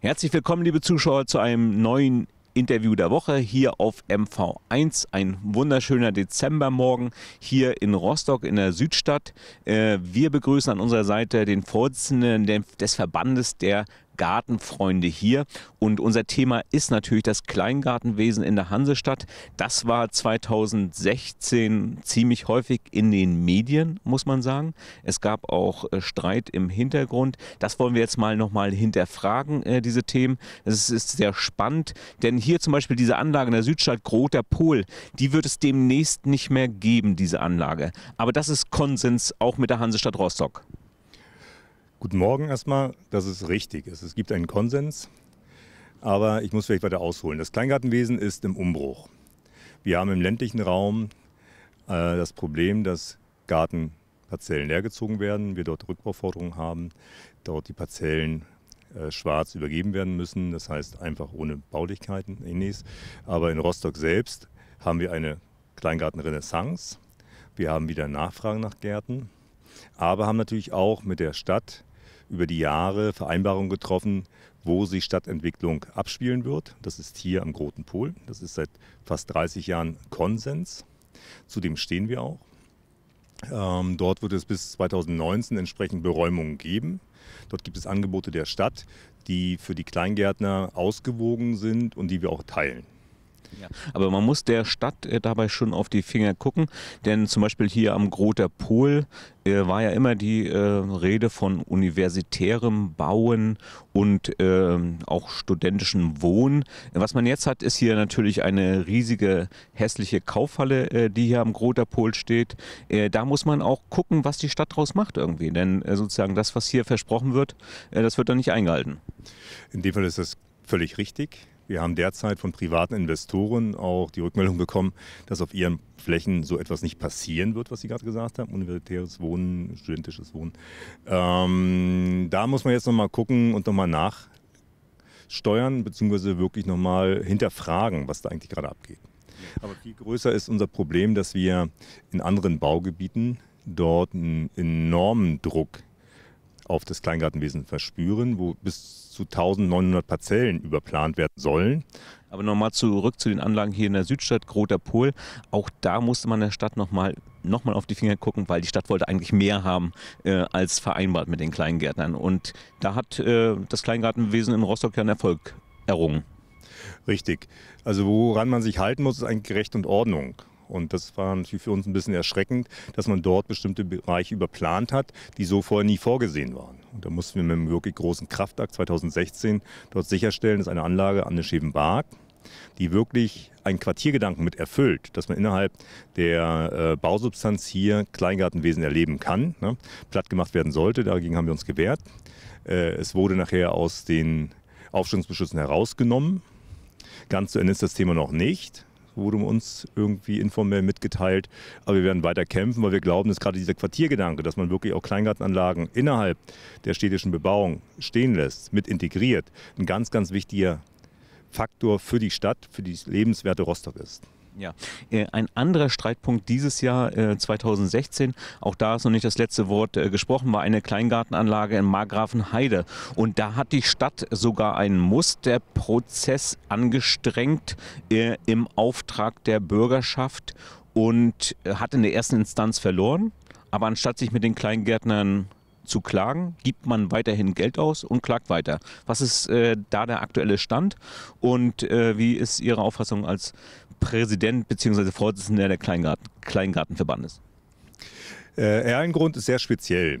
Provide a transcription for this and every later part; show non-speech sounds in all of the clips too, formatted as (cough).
Herzlich willkommen, liebe Zuschauer, zu einem neuen Interview der Woche hier auf MV1. Ein wunderschöner Dezembermorgen hier in Rostock in der Südstadt. Äh, wir begrüßen an unserer Seite den Vorsitzenden des Verbandes der Gartenfreunde hier. Und unser Thema ist natürlich das Kleingartenwesen in der Hansestadt. Das war 2016 ziemlich häufig in den Medien, muss man sagen. Es gab auch äh, Streit im Hintergrund. Das wollen wir jetzt mal nochmal hinterfragen, äh, diese Themen. Es ist sehr spannend, denn hier zum Beispiel diese Anlage in der Südstadt Groter Pol, die wird es demnächst nicht mehr geben, diese Anlage. Aber das ist Konsens auch mit der Hansestadt Rostock. Guten Morgen erstmal, dass es richtig ist. Es gibt einen Konsens, aber ich muss vielleicht weiter ausholen. Das Kleingartenwesen ist im Umbruch. Wir haben im ländlichen Raum äh, das Problem, dass Gartenparzellen leergezogen werden, wir dort Rückbauforderungen haben, dort die Parzellen äh, schwarz übergeben werden müssen, das heißt einfach ohne Baulichkeiten, ähnliches. Aber in Rostock selbst haben wir eine Kleingartenrenaissance. Wir haben wieder Nachfragen nach Gärten, aber haben natürlich auch mit der Stadt über die Jahre Vereinbarungen getroffen, wo sich Stadtentwicklung abspielen wird. Das ist hier am Groten Pol. Das ist seit fast 30 Jahren Konsens. Zu dem stehen wir auch. Ähm, dort wird es bis 2019 entsprechend Beräumungen geben. Dort gibt es Angebote der Stadt, die für die Kleingärtner ausgewogen sind und die wir auch teilen. Ja. Aber man muss der Stadt äh, dabei schon auf die Finger gucken, denn zum Beispiel hier am Groter Pol äh, war ja immer die äh, Rede von universitärem Bauen und ähm, auch studentischem Wohnen. Was man jetzt hat, ist hier natürlich eine riesige, hässliche Kaufhalle, äh, die hier am Groter Pol steht. Äh, da muss man auch gucken, was die Stadt draus macht irgendwie, denn äh, sozusagen das, was hier versprochen wird, das wird dann nicht eingehalten. In dem Fall ist das völlig richtig. Wir haben derzeit von privaten Investoren auch die Rückmeldung bekommen, dass auf ihren Flächen so etwas nicht passieren wird, was Sie gerade gesagt haben, universitäres Wohnen, studentisches Wohnen. Ähm, da muss man jetzt nochmal gucken und nochmal nachsteuern, beziehungsweise wirklich nochmal hinterfragen, was da eigentlich gerade abgeht. Aber viel größer ist unser Problem, dass wir in anderen Baugebieten dort einen enormen Druck haben auf das Kleingartenwesen verspüren, wo bis zu 1900 Parzellen überplant werden sollen. Aber nochmal zurück zu den Anlagen hier in der Südstadt, Groter Pol. Auch da musste man der Stadt nochmal noch mal auf die Finger gucken, weil die Stadt wollte eigentlich mehr haben äh, als vereinbart mit den Kleingärtnern. Und da hat äh, das Kleingartenwesen in Rostock ja einen Erfolg errungen. Richtig. Also woran man sich halten muss, ist eigentlich Recht und Ordnung. Und das war natürlich für uns ein bisschen erschreckend, dass man dort bestimmte Bereiche überplant hat, die so vorher nie vorgesehen waren. Und da mussten wir mit einem wirklich großen Kraftakt 2016 dort sicherstellen, dass eine Anlage an der Schevenbark, die wirklich einen Quartiergedanken mit erfüllt, dass man innerhalb der äh, Bausubstanz hier Kleingartenwesen erleben kann, ne? platt gemacht werden sollte. Dagegen haben wir uns gewehrt. Äh, es wurde nachher aus den Aufstellungsbeschlüssen herausgenommen. Ganz zu Ende ist das Thema noch nicht wurde uns irgendwie informell mitgeteilt. Aber wir werden weiter kämpfen, weil wir glauben, dass gerade dieser Quartiergedanke, dass man wirklich auch Kleingartenanlagen innerhalb der städtischen Bebauung stehen lässt, mit integriert, ein ganz, ganz wichtiger Faktor für die Stadt, für die lebenswerte Rostock ist. Ja, äh, ein anderer Streitpunkt dieses Jahr, 2016, äh, auch da ist noch nicht das letzte Wort äh, gesprochen, war eine Kleingartenanlage in Markgrafenheide. Und da hat die Stadt sogar einen Musterprozess angestrengt im Auftrag der Bürgerschaft und hat in der ersten Instanz verloren. Aber anstatt sich mit den Kleingärtnern zu klagen, gibt man weiterhin Geld aus und klagt weiter. Was ist äh, da der aktuelle Stand und äh, wie ist Ihre Auffassung als Präsident bzw. Vorsitzender der Kleingarten, Kleingartenverbandes? Äh, Erlengrund ist sehr speziell.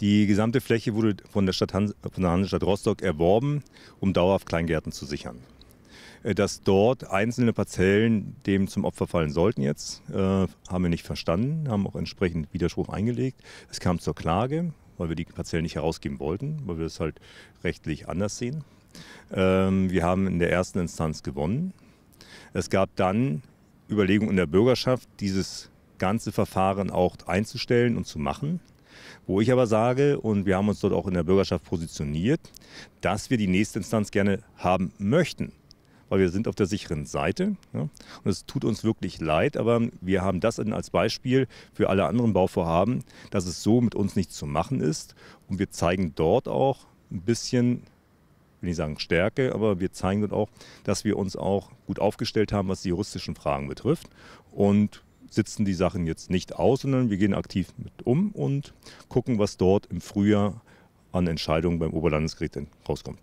Die gesamte Fläche wurde von der, Stadt Hans, von der Hansestadt Rostock erworben, um dauerhaft Kleingärten zu sichern. Äh, dass dort einzelne Parzellen dem zum Opfer fallen sollten jetzt. Äh, haben wir nicht verstanden, haben auch entsprechend Widerspruch eingelegt. Es kam zur Klage, weil wir die Parzellen nicht herausgeben wollten, weil wir es halt rechtlich anders sehen. Ähm, wir haben in der ersten Instanz gewonnen. Es gab dann Überlegungen in der Bürgerschaft, dieses ganze Verfahren auch einzustellen und zu machen. Wo ich aber sage, und wir haben uns dort auch in der Bürgerschaft positioniert, dass wir die nächste Instanz gerne haben möchten weil wir sind auf der sicheren Seite. Ja? Und es tut uns wirklich leid, aber wir haben das als Beispiel für alle anderen Bauvorhaben, dass es so mit uns nicht zu machen ist. Und wir zeigen dort auch ein bisschen will nicht sagen Stärke, aber wir zeigen dort auch, dass wir uns auch gut aufgestellt haben, was die juristischen Fragen betrifft und sitzen die Sachen jetzt nicht aus, sondern wir gehen aktiv mit um und gucken, was dort im Frühjahr an Entscheidungen beim Oberlandesgericht rauskommt.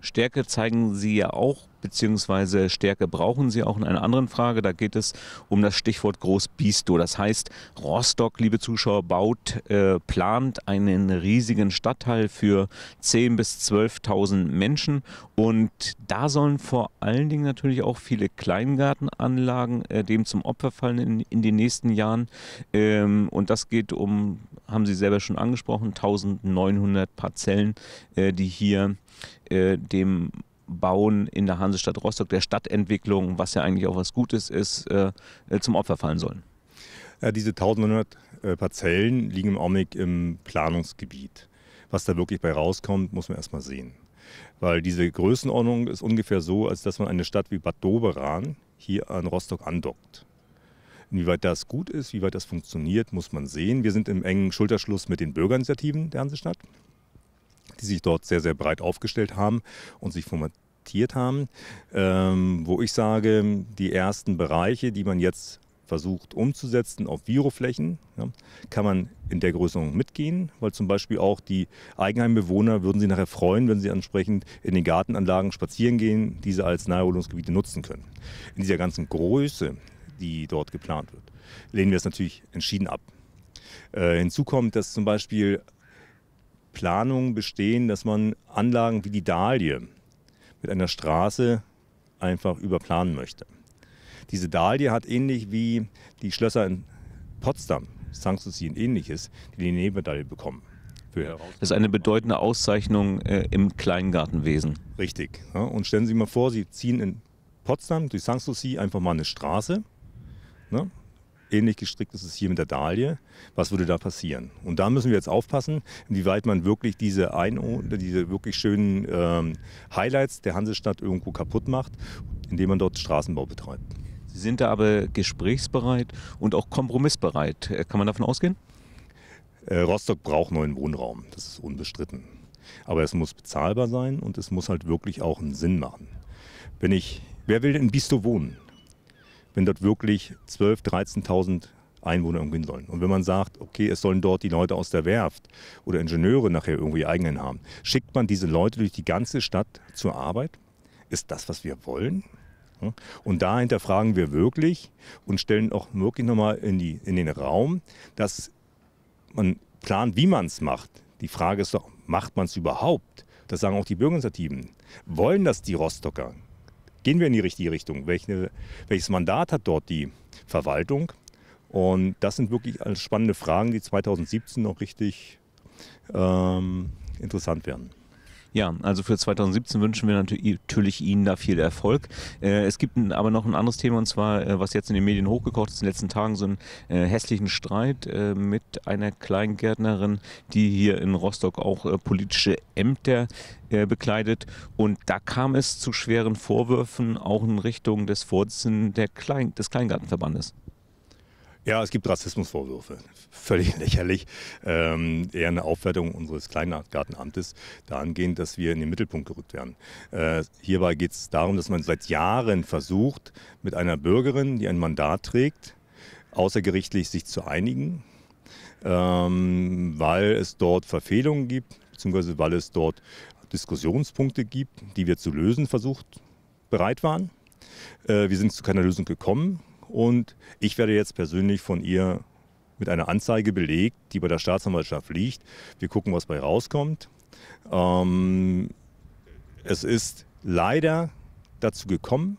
Stärke zeigen Sie ja auch beziehungsweise Stärke brauchen sie auch in einer anderen Frage. Da geht es um das Stichwort Großbisto. Das heißt, Rostock, liebe Zuschauer, baut, äh, plant einen riesigen Stadtteil für 10.000 bis 12.000 Menschen. Und da sollen vor allen Dingen natürlich auch viele Kleingartenanlagen äh, dem zum Opfer fallen in, in den nächsten Jahren. Ähm, und das geht um, haben Sie selber schon angesprochen, 1900 Parzellen, äh, die hier äh, dem Bauen in der Hansestadt Rostock, der Stadtentwicklung, was ja eigentlich auch was Gutes ist, äh, äh, zum Opfer fallen sollen? Ja, diese 1100 äh, Parzellen liegen im Augenblick im Planungsgebiet. Was da wirklich bei rauskommt, muss man erstmal sehen. Weil diese Größenordnung ist ungefähr so, als dass man eine Stadt wie Bad Doberan hier an Rostock andockt. Inwieweit das gut ist, wie weit das funktioniert, muss man sehen. Wir sind im engen Schulterschluss mit den Bürgerinitiativen der Hansestadt die sich dort sehr, sehr breit aufgestellt haben und sich formatiert haben, ähm, wo ich sage, die ersten Bereiche, die man jetzt versucht umzusetzen auf Viroflächen, ja, kann man in der Größerung mitgehen, weil zum Beispiel auch die Eigenheimbewohner würden sich nachher freuen, wenn sie entsprechend in den Gartenanlagen spazieren gehen, diese als Naherholungsgebiete nutzen können. In dieser ganzen Größe, die dort geplant wird, lehnen wir es natürlich entschieden ab. Äh, hinzu kommt, dass zum Beispiel Planungen bestehen, dass man Anlagen wie die Dahlie mit einer Straße einfach überplanen möchte. Diese Dahlie hat ähnlich wie die Schlösser in Potsdam, Sanssouci und ähnliches, die die Nebenmedaille bekommen. Das ist eine bedeutende Auszeichnung äh, im Kleingartenwesen. Richtig. Ja, und stellen Sie sich mal vor, Sie ziehen in Potsdam durch Sanssouci einfach mal eine Straße. Ne? ähnlich gestrickt ist es hier mit der Dahlie. Was würde da passieren? Und da müssen wir jetzt aufpassen, inwieweit man wirklich diese, Eino diese wirklich schönen ähm, Highlights der Hansestadt irgendwo kaputt macht, indem man dort Straßenbau betreibt. Sie sind da aber gesprächsbereit und auch kompromissbereit. Äh, kann man davon ausgehen? Äh, Rostock braucht neuen Wohnraum, das ist unbestritten. Aber es muss bezahlbar sein und es muss halt wirklich auch einen Sinn machen. Wenn ich, wer will in Bisto wohnen? wenn dort wirklich 12.000, 13.000 Einwohner umgehen sollen. Und wenn man sagt, okay, es sollen dort die Leute aus der Werft oder Ingenieure nachher irgendwie eigenen haben, schickt man diese Leute durch die ganze Stadt zur Arbeit? Ist das, was wir wollen? Und da hinterfragen wir wirklich und stellen auch wirklich nochmal in, die, in den Raum, dass man plant, wie man es macht. Die Frage ist doch, macht man es überhaupt? Das sagen auch die Bürgerinitiativen. Wollen das die Rostocker? gehen wir in die richtige Richtung? Welche, welches Mandat hat dort die Verwaltung? Und das sind wirklich spannende Fragen, die 2017 noch richtig ähm, interessant werden. Ja, also für 2017 wünschen wir natürlich Ihnen da viel Erfolg. Äh, es gibt aber noch ein anderes Thema und zwar, äh, was jetzt in den Medien hochgekocht ist in den letzten Tagen, so einen äh, hässlichen Streit mit einer Kleingärtnerin, die hier in Rostock auch politische Ämter bekleidet. Und da kam es zu schweren Vorwürfen auch in Richtung des Vorsitzenden Klein des Kleingartenverbandes. Ja, es gibt Rassismusvorwürfe. Völlig (laughs) lächerlich. Ähm, eher eine Aufwertung unseres Kleingartenamtes dahingehend, dass wir in den Mittelpunkt gerückt werden. Äh, hierbei geht es darum, dass man seit Jahren versucht, mit einer Bürgerin, die ein Mandat trägt, außergerichtlich sich zu einigen, ähm, weil es dort Verfehlungen gibt, beziehungsweise weil es dort Diskussionspunkte gibt, die wir zu lösen versucht bereit waren. Äh, wir sind zu keiner Lösung gekommen. Und ich werde jetzt persönlich von ihr mit einer Anzeige belegt, die bei der Staatsanwaltschaft liegt. Wir gucken, was bei rauskommt. Ähm, es ist leider dazu gekommen.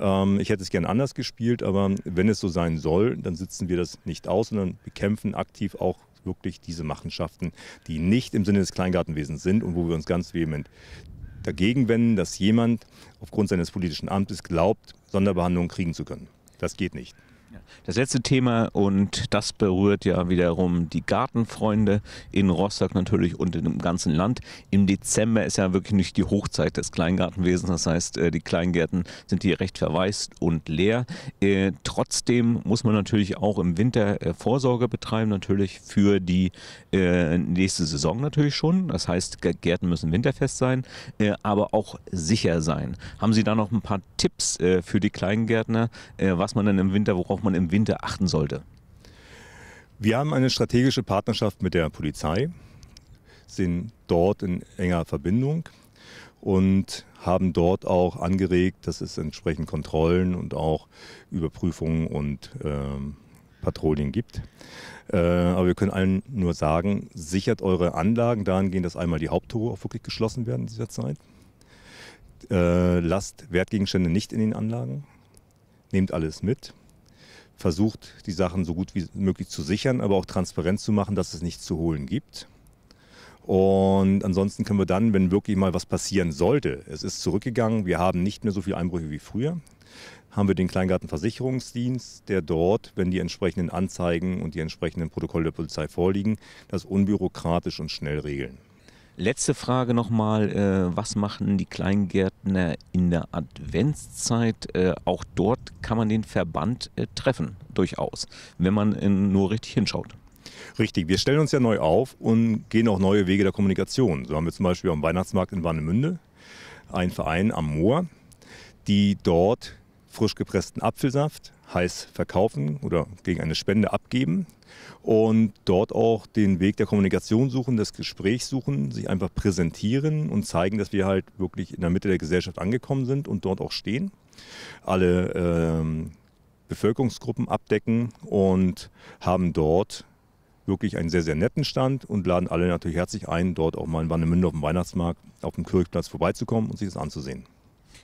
Ähm, ich hätte es gern anders gespielt, aber wenn es so sein soll, dann sitzen wir das nicht aus, sondern bekämpfen aktiv auch wirklich diese Machenschaften, die nicht im Sinne des Kleingartenwesens sind und wo wir uns ganz vehement dagegen wenden, dass jemand aufgrund seines politischen Amtes glaubt, Sonderbehandlungen kriegen zu können. Das geht nicht. Das letzte Thema und das berührt ja wiederum die Gartenfreunde in Rostock natürlich und in dem ganzen Land. Im Dezember ist ja wirklich nicht die Hochzeit des Kleingartenwesens, das heißt äh, die Kleingärten sind hier recht verwaist und leer. Äh, trotzdem muss man natürlich auch im Winter äh, Vorsorge betreiben, natürlich für die nächste Saison natürlich schon. Das heißt Gärten müssen winterfest sein, aber auch sicher sein. Haben Sie da noch ein paar Tipps für die Kleingärtner, was man dann im Winter, worauf worauf man im Winter achten sollte? Wir haben eine strategische Partnerschaft mit der Polizei, sind dort in enger Verbindung und haben dort auch angeregt, dass es entsprechend Kontrollen und auch Überprüfungen und ähm, Patrouillen gibt. Äh, aber wir können allen nur sagen, sichert eure Anlagen dahingehend, dass einmal die Haupttore auch wirklich geschlossen werden in dieser Zeit. Äh, lasst Wertgegenstände nicht in den Anlagen. Nehmt alles mit versucht, die Sachen so gut wie möglich zu sichern, aber auch transparent zu machen, dass es nichts zu holen gibt. Und ansonsten können wir dann, wenn wirklich mal was passieren sollte, es ist zurückgegangen, wir haben nicht mehr so viele Einbrüche wie früher, haben wir den Kleingartenversicherungsdienst, der dort, wenn die entsprechenden Anzeigen und die entsprechenden Protokolle der Polizei vorliegen, das unbürokratisch und schnell regeln. Letzte Frage nochmal, äh, was machen die Kleingärtner in der Adventszeit? Äh, auch dort kann man den Verband äh, treffen, durchaus, wenn man äh, nur richtig hinschaut. Richtig, wir stellen uns ja neu auf und gehen auch neue Wege der Kommunikation. So haben wir zum Beispiel am Weihnachtsmarkt in Warnemünde einen Verein am Moor, die dort frisch gepressten Apfelsaft, heiß verkaufen oder gegen eine Spende abgeben und dort auch den Weg der Kommunikation suchen, das Gespräch suchen, sich einfach präsentieren und zeigen, dass wir halt wirklich in der Mitte der Gesellschaft angekommen sind und dort auch stehen. Alle ähm, Bevölkerungsgruppen abdecken und haben dort wirklich einen sehr, sehr netten Stand und laden alle natürlich herzlich ein, dort auch mal in Wannemünde auf dem Weihnachtsmarkt, auf dem Kirchplatz vorbeizukommen und sich das anzusehen.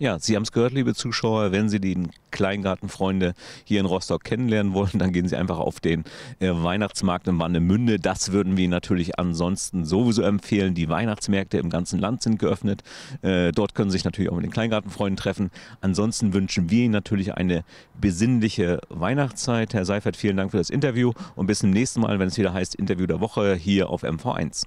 Ja, Sie haben es gehört, liebe Zuschauer, wenn Sie die Kleingartenfreunde hier in Rostock kennenlernen wollen, dann gehen Sie einfach auf den äh, Weihnachtsmarkt in Wannemünde. Das würden wir natürlich ansonsten sowieso empfehlen. Die Weihnachtsmärkte im ganzen Land sind geöffnet. Äh, dort können Sie sich natürlich auch mit den Kleingartenfreunden treffen. Ansonsten wünschen wir Ihnen natürlich eine besinnliche Weihnachtszeit. Herr Seifert, vielen Dank für das Interview und bis zum nächsten Mal, wenn es wieder heißt Interview der Woche hier auf MV1.